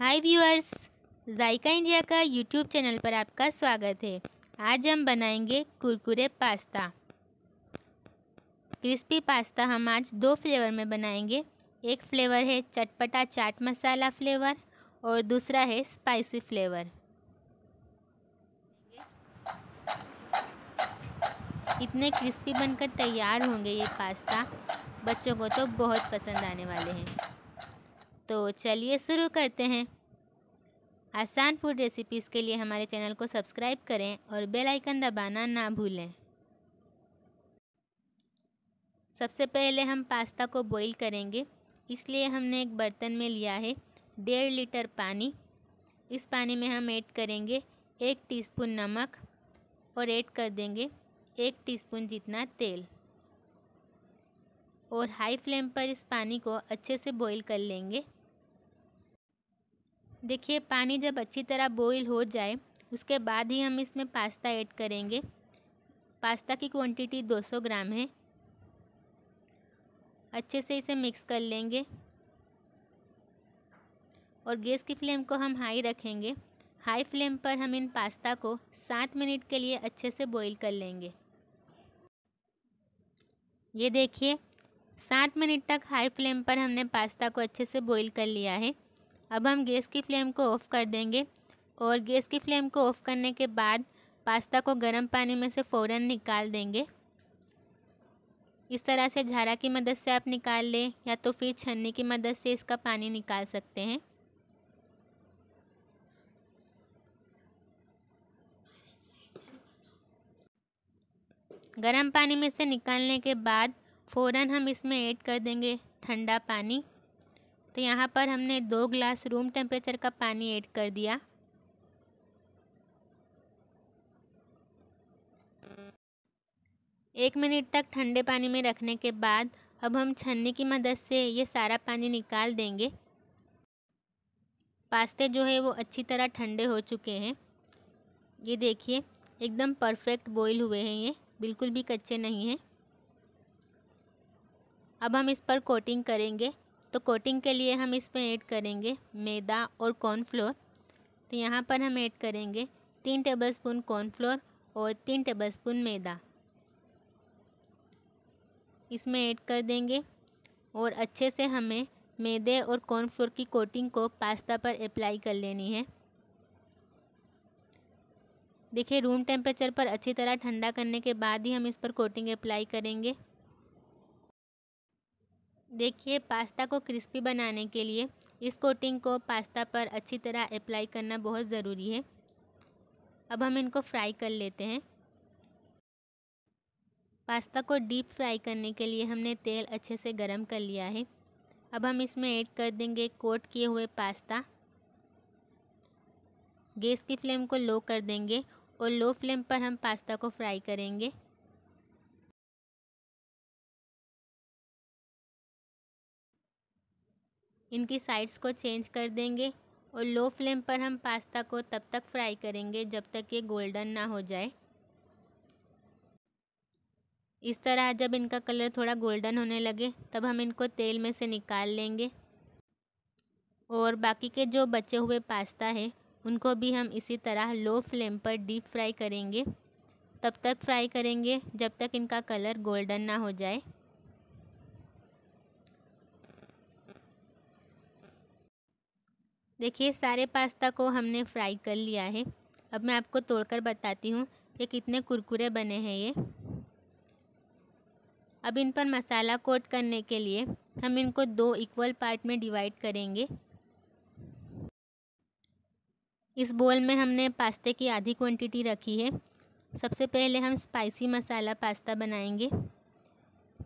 हाय viewers Zaika India का YouTube channel पर आपका स्वागत है आज हम बनाएंगे कुरकुरे पास्ता क्रिस्पी पास्ता हम आज दो फ्लेवर में बनाएंगे एक फ्लेवर है चटपटा चाट मसाला फ्लेवर और दूसरा है स्पाइसी फ्लेवर इतने क्रिस्पी बनकर तैयार होंगे ये पास्ता बच्चों को तो बहुत पसंद आने वाले हैं तो चलिए शुरू करते हैं आसान फूड रेसिपीज़ के लिए हमारे चैनल को सब्सक्राइब करें और बेल आइकन दबाना ना भूलें सबसे पहले हम पास्ता को बॉईल करेंगे इसलिए हमने एक बर्तन में लिया है डेढ़ लीटर पानी इस पानी में हम ऐड करेंगे एक टीस्पून नमक और ऐड कर देंगे एक टीस्पून जितना तेल और हाई फ्लेम पर इस पानी को अच्छे से बॉईल कर लेंगे देखिए पानी जब अच्छी तरह बॉईल हो जाए उसके बाद ही हम इसमें पास्ता ऐड करेंगे पास्ता की क्वांटिटी 200 ग्राम है अच्छे से इसे मिक्स कर लेंगे और गैस की फ्लेम को हम हाई रखेंगे हाई फ्लेम पर हम इन पास्ता को सात मिनट के लिए अच्छे से बॉईल कर लेंगे ये देखिए सात मिनट तक हाई फ्लेम पर हमने पास्ता को अच्छे से बॉईल कर लिया है अब हम गैस की फ्लेम को ऑफ़ कर देंगे और गैस की फ्लेम को ऑफ़ करने के बाद पास्ता को गर्म पानी में से फ़ौरन निकाल देंगे इस तरह से झारा की मदद से आप निकाल लें या तो फिर छन्नी की मदद से इसका पानी निकाल सकते हैं गर्म पानी में से निकालने के बाद फ़ौरन हम इसमें ऐड कर देंगे ठंडा पानी तो यहाँ पर हमने दो ग्लास रूम टेम्परेचर का पानी ऐड कर दिया एक मिनट तक ठंडे पानी में रखने के बाद अब हम छन्नी की मदद से ये सारा पानी निकाल देंगे पास्ते जो है वो अच्छी तरह ठंडे हो चुके हैं ये देखिए एकदम परफेक्ट बॉईल हुए हैं ये बिल्कुल भी कच्चे नहीं हैं अब हम इस पर कोटिंग करेंगे तो कोटिंग के लिए हम इसमें ऐड करेंगे मैदा और कॉर्नफ्लोर तो यहाँ पर हम ऐड करेंगे तीन टेबलस्पून कॉर्नफ्लोर और तीन टेबलस्पून मैदा इसमें ऐड कर देंगे और अच्छे से हमें मैदे और कॉर्नफ्लोर की कोटिंग को पास्ता पर अप्लाई कर लेनी है देखिए रूम टेम्परेचर पर अच्छी तरह ठंडा करने के बाद ही हम इस पर कोटिंग अप्लाई करेंगे देखिए पास्ता को क्रिस्पी बनाने के लिए इस कोटिंग को पास्ता पर अच्छी तरह अप्लाई करना बहुत ज़रूरी है अब हम इनको फ्राई कर लेते हैं पास्ता को डीप फ्राई करने के लिए हमने तेल अच्छे से गरम कर लिया है अब हम इसमें ऐड कर देंगे कोट किए हुए पास्ता गैस की फ्लेम को लो कर देंगे और लो फ्लेम पर हम पास्ता को फ्राई करेंगे इनकी साइड्स को चेंज कर देंगे और लो फ्लेम पर हम पास्ता को तब तक फ्राई करेंगे जब तक ये गोल्डन ना हो जाए इस तरह जब इनका कलर थोड़ा गोल्डन होने लगे तब हम इनको तेल में से निकाल लेंगे और बाकी के जो बचे हुए पास्ता है उनको भी हम इसी तरह लो फ्लेम पर डीप फ्राई करेंगे तब तक फ्राई करेंगे जब तक इनका कलर गोल्डन ना हो जाए देखिए सारे पास्ता को हमने फ्राई कर लिया है अब मैं आपको तोड़कर बताती हूँ कि कितने कुरकुरे बने हैं ये अब इन पर मसाला कोट करने के लिए हम इनको दो इक्वल पार्ट में डिवाइड करेंगे इस बोल में हमने पास्ते की आधी क्वांटिटी रखी है सबसे पहले हम स्पाइसी मसाला पास्ता बनाएंगे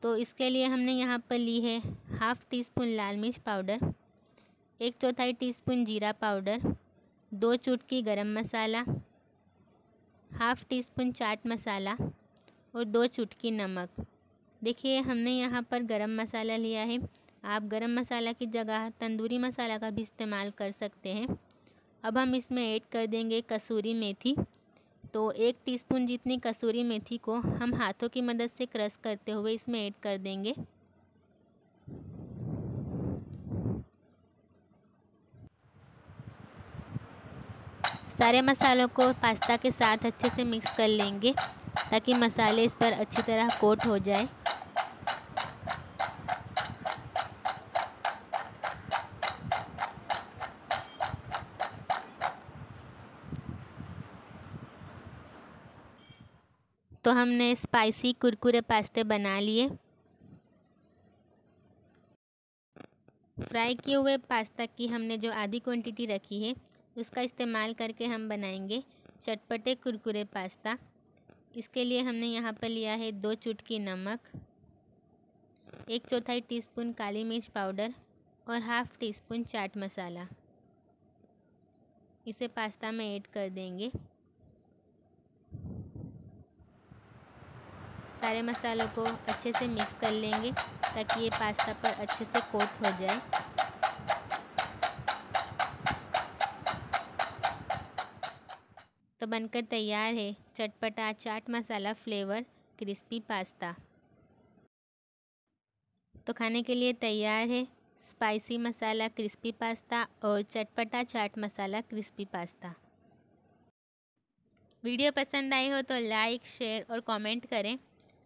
तो इसके लिए हमने यहाँ पर ली है हाफ़ टी स्पून लाल मिर्च पाउडर एक चौथाई टीस्पून जीरा पाउडर दो चुटकी garam masala half teaspoon chaat masala और दो चुटकी नमक देखिए हमने यहाँ पर गरम मसाला लिया है आप गरम मसाला की जगह तंदूरी मसाला का भी इस्तेमाल कर सकते हैं अब हम इसमें ऐड कर देंगे कसूरी मेथी तो एक टीस्पून जितनी कसूरी मेथी को हम हाथों की मदद से क्रश करते हुए इसमें ऐड कर देंगे सारे मसालों को पास्ता के साथ अच्छे से मिक्स कर लेंगे ताकि मसाले इस पर अच्छी तरह कोट हो जाए तो हमने स्पाइसी कुरकुरे पास्ते बना लिए फ्राई किए हुए पास्ता की हमने जो आधी क्वांटिटी रखी है उसका इस्तेमाल करके हम बनाएंगे चटपटे कुरकुरे पास्ता इसके लिए हमने यहाँ पर लिया है दो चुटकी नमक एक चौथाई टीस्पून काली मिर्च पाउडर और half teaspoon chaat masala इसे पास्ता में ऐड कर देंगे सारे मसालों को अच्छे से मिक्स कर लेंगे ताकि ये पास्ता पर अच्छे से कोट हो जाए बनकर तैयार है चटपटा chaat masala flavour crispy pasta तो खाने के लिए तैयार है स्पाइसी मसाला क्रिस्पी पास्ता और चटपटा chaat masala crispy pasta video पसंद आई हो तो लाइक शेयर और कमेंट करें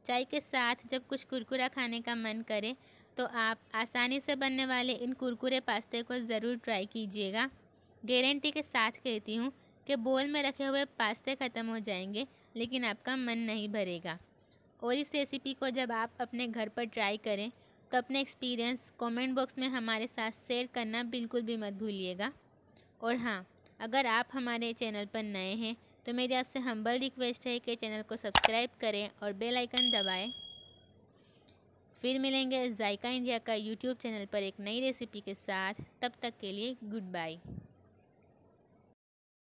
चाय के साथ जब कुछ कुरकुरा खाने का मन करे तो आप आसानी से बनने वाले इन कुरकुरे पास्ते को ज़रूर ट्राई कीजिएगा गारंटी के साथ कहती हूँ के बोल में रखे हुए पास्ते ख़त्म हो जाएंगे लेकिन आपका मन नहीं भरेगा और इस रेसिपी को जब आप अपने घर पर ट्राई करें तो अपने एक्सपीरियंस कमेंट बॉक्स में हमारे साथ शेयर करना बिल्कुल भी मत भूलिएगा और हाँ अगर आप हमारे चैनल पर नए हैं तो मेरी आपसे हम्बल रिक्वेस्ट है कि चैनल को सब्सक्राइब करें और बेल आइकन दबाएं फिर मिलेंगे जायका इंडिया का यूट्यूब चैनल पर एक नई रेसिपी के साथ तब तक के लिए गुड बाय